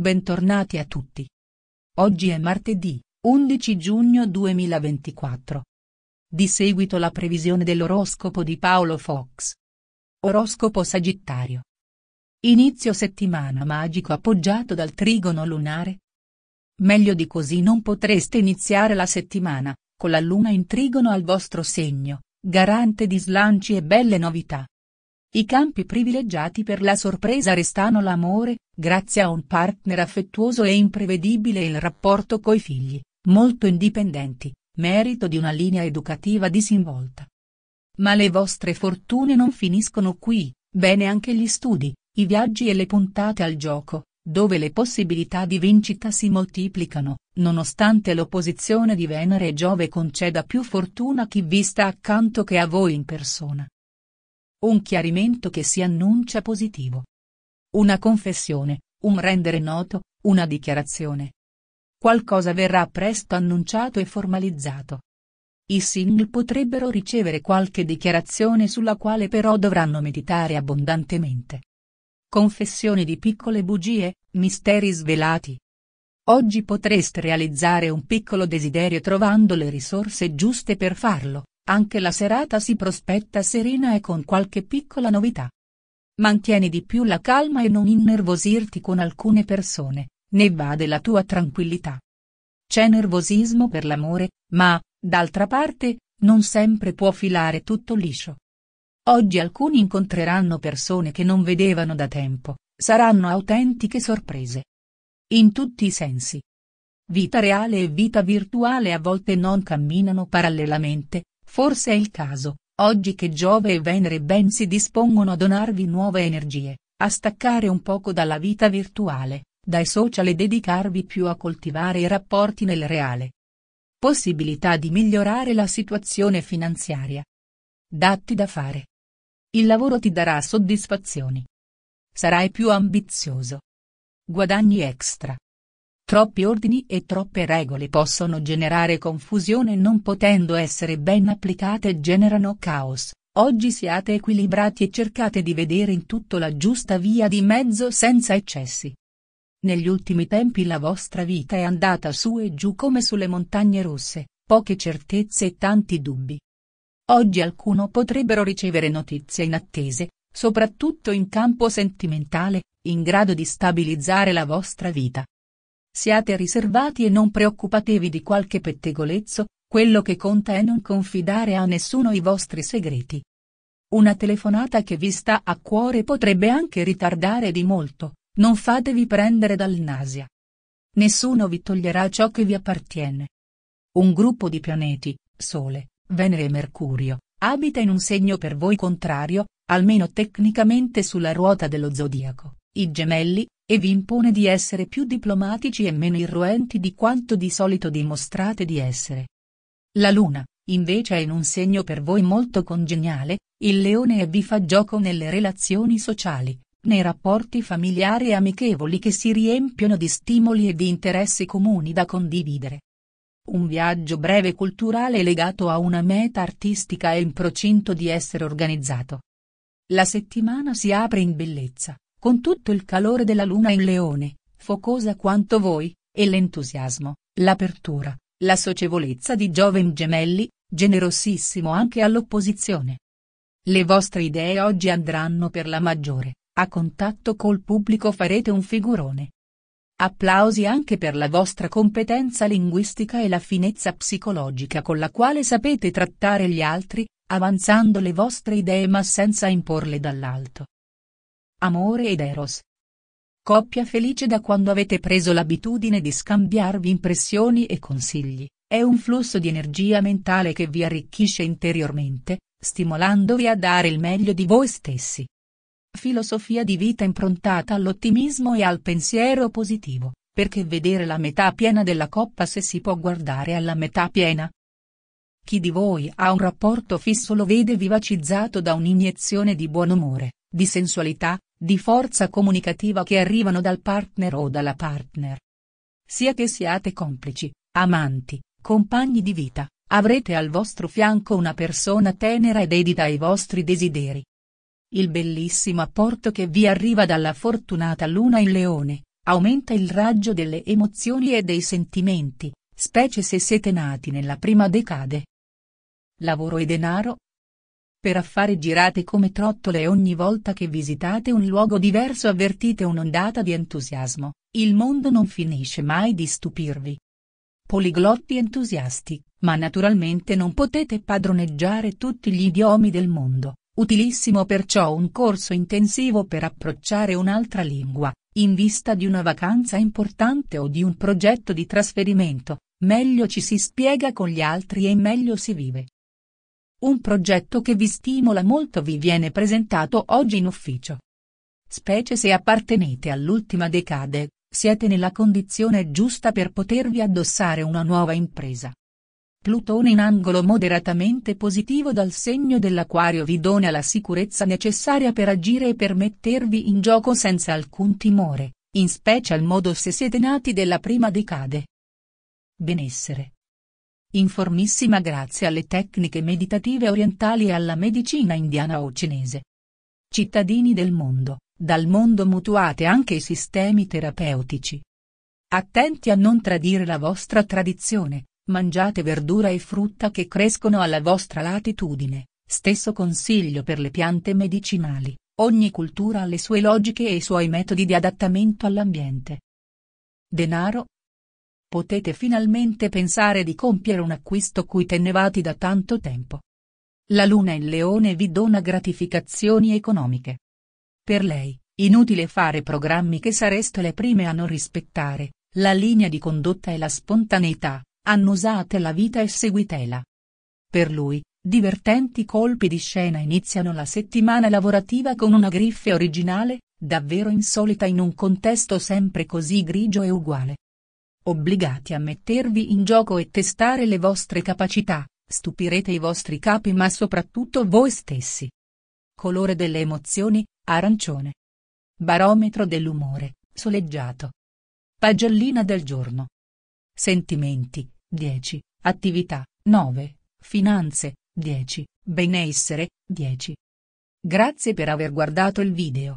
Bentornati a tutti. Oggi è martedì, 11 giugno 2024. Di seguito la previsione dell'oroscopo di Paolo Fox. Oroscopo Sagittario. Inizio settimana magico appoggiato dal trigono lunare. Meglio di così non potreste iniziare la settimana, con la luna in trigono al vostro segno, garante di slanci e belle novità. I campi privilegiati per la sorpresa restano l'amore, Grazie a un partner affettuoso e imprevedibile il rapporto coi figli, molto indipendenti, merito di una linea educativa disinvolta. Ma le vostre fortune non finiscono qui, bene anche gli studi, i viaggi e le puntate al gioco, dove le possibilità di vincita si moltiplicano, nonostante l'opposizione di Venere e Giove conceda più fortuna a chi vi sta accanto che a voi in persona. Un chiarimento che si annuncia positivo, una confessione, un rendere noto, una dichiarazione. Qualcosa verrà presto annunciato e formalizzato. I single potrebbero ricevere qualche dichiarazione sulla quale però dovranno meditare abbondantemente. Confessioni di piccole bugie, misteri svelati. Oggi potreste realizzare un piccolo desiderio trovando le risorse giuste per farlo, anche la serata si prospetta serena e con qualche piccola novità. Mantieni di più la calma e non innervosirti con alcune persone, ne va della tua tranquillità. C'è nervosismo per l'amore, ma, d'altra parte, non sempre può filare tutto liscio. Oggi alcuni incontreranno persone che non vedevano da tempo, saranno autentiche sorprese. In tutti i sensi. Vita reale e vita virtuale a volte non camminano parallelamente, forse è il caso, Oggi che Giove e Venere ben si dispongono a donarvi nuove energie, a staccare un poco dalla vita virtuale, dai social e dedicarvi più a coltivare i rapporti nel reale. Possibilità di migliorare la situazione finanziaria. Datti da fare. Il lavoro ti darà soddisfazioni. Sarai più ambizioso. Guadagni extra. Troppi ordini e troppe regole possono generare confusione non potendo essere ben applicate generano caos, oggi siate equilibrati e cercate di vedere in tutto la giusta via di mezzo senza eccessi. Negli ultimi tempi la vostra vita è andata su e giù come sulle montagne rosse, poche certezze e tanti dubbi. Oggi alcuno potrebbero ricevere notizie inattese, soprattutto in campo sentimentale, in grado di stabilizzare la vostra vita Siate riservati e non preoccupatevi di qualche pettegolezzo, quello che conta è non confidare a nessuno i vostri segreti. Una telefonata che vi sta a cuore potrebbe anche ritardare di molto, non fatevi prendere dal dall'nasia. Nessuno vi toglierà ciò che vi appartiene. Un gruppo di pianeti, Sole, Venere e Mercurio, abita in un segno per voi contrario, almeno tecnicamente sulla ruota dello zodiaco, i gemelli, e vi impone di essere più diplomatici e meno irruenti di quanto di solito dimostrate di essere. La luna, invece è in un segno per voi molto congeniale, il leone e vi fa gioco nelle relazioni sociali, nei rapporti familiari e amichevoli che si riempiono di stimoli e di interessi comuni da condividere. Un viaggio breve culturale legato a una meta artistica è in procinto di essere organizzato. La settimana si apre in bellezza, con tutto il calore della luna in leone, focosa quanto voi, e l'entusiasmo, l'apertura, la socievolezza di giovani gemelli, generosissimo anche all'opposizione. Le vostre idee oggi andranno per la maggiore, a contatto col pubblico farete un figurone. Applausi anche per la vostra competenza linguistica e la finezza psicologica con la quale sapete trattare gli altri, avanzando le vostre idee ma senza imporle dall'alto. Amore ed Eros. Coppia felice da quando avete preso l'abitudine di scambiarvi impressioni e consigli, è un flusso di energia mentale che vi arricchisce interiormente, stimolandovi a dare il meglio di voi stessi. Filosofia di vita improntata all'ottimismo e al pensiero positivo, perché vedere la metà piena della coppa se si può guardare alla metà piena. Chi di voi ha un rapporto fisso lo vede vivacizzato da un'iniezione di buon umore, di sensualità, di forza comunicativa che arrivano dal partner o dalla partner. Sia che siate complici, amanti, compagni di vita, avrete al vostro fianco una persona tenera e dedita ai vostri desideri. Il bellissimo apporto che vi arriva dalla fortunata luna in leone, aumenta il raggio delle emozioni e dei sentimenti, specie se siete nati nella prima decade. Lavoro e denaro, per affari girate come trottole e ogni volta che visitate un luogo diverso avvertite un'ondata di entusiasmo, il mondo non finisce mai di stupirvi. Poliglotti entusiasti, ma naturalmente non potete padroneggiare tutti gli idiomi del mondo, utilissimo perciò un corso intensivo per approcciare un'altra lingua, in vista di una vacanza importante o di un progetto di trasferimento, meglio ci si spiega con gli altri e meglio si vive. Un progetto che vi stimola molto vi viene presentato oggi in ufficio. Specie se appartenete all'ultima decade, siete nella condizione giusta per potervi addossare una nuova impresa. Plutone in angolo moderatamente positivo dal segno dell'acquario vi dona la sicurezza necessaria per agire e per mettervi in gioco senza alcun timore, in special modo se siete nati della prima decade. Benessere informissima grazie alle tecniche meditative orientali e alla medicina indiana o cinese. Cittadini del mondo, dal mondo mutuate anche i sistemi terapeutici. Attenti a non tradire la vostra tradizione, mangiate verdura e frutta che crescono alla vostra latitudine, stesso consiglio per le piante medicinali, ogni cultura ha le sue logiche e i suoi metodi di adattamento all'ambiente. Denaro, potete finalmente pensare di compiere un acquisto cui tenevate da tanto tempo. La luna in leone vi dona gratificazioni economiche. Per lei, inutile fare programmi che sareste le prime a non rispettare, la linea di condotta e la spontaneità, annusate la vita e seguitela. Per lui, divertenti colpi di scena iniziano la settimana lavorativa con una griffe originale, davvero insolita in un contesto sempre così grigio e uguale. Obbligati a mettervi in gioco e testare le vostre capacità, stupirete i vostri capi ma soprattutto voi stessi. Colore delle emozioni, arancione. Barometro dell'umore, soleggiato. Pagellina del giorno. Sentimenti, 10, attività, 9, finanze, 10, benessere, 10. Grazie per aver guardato il video.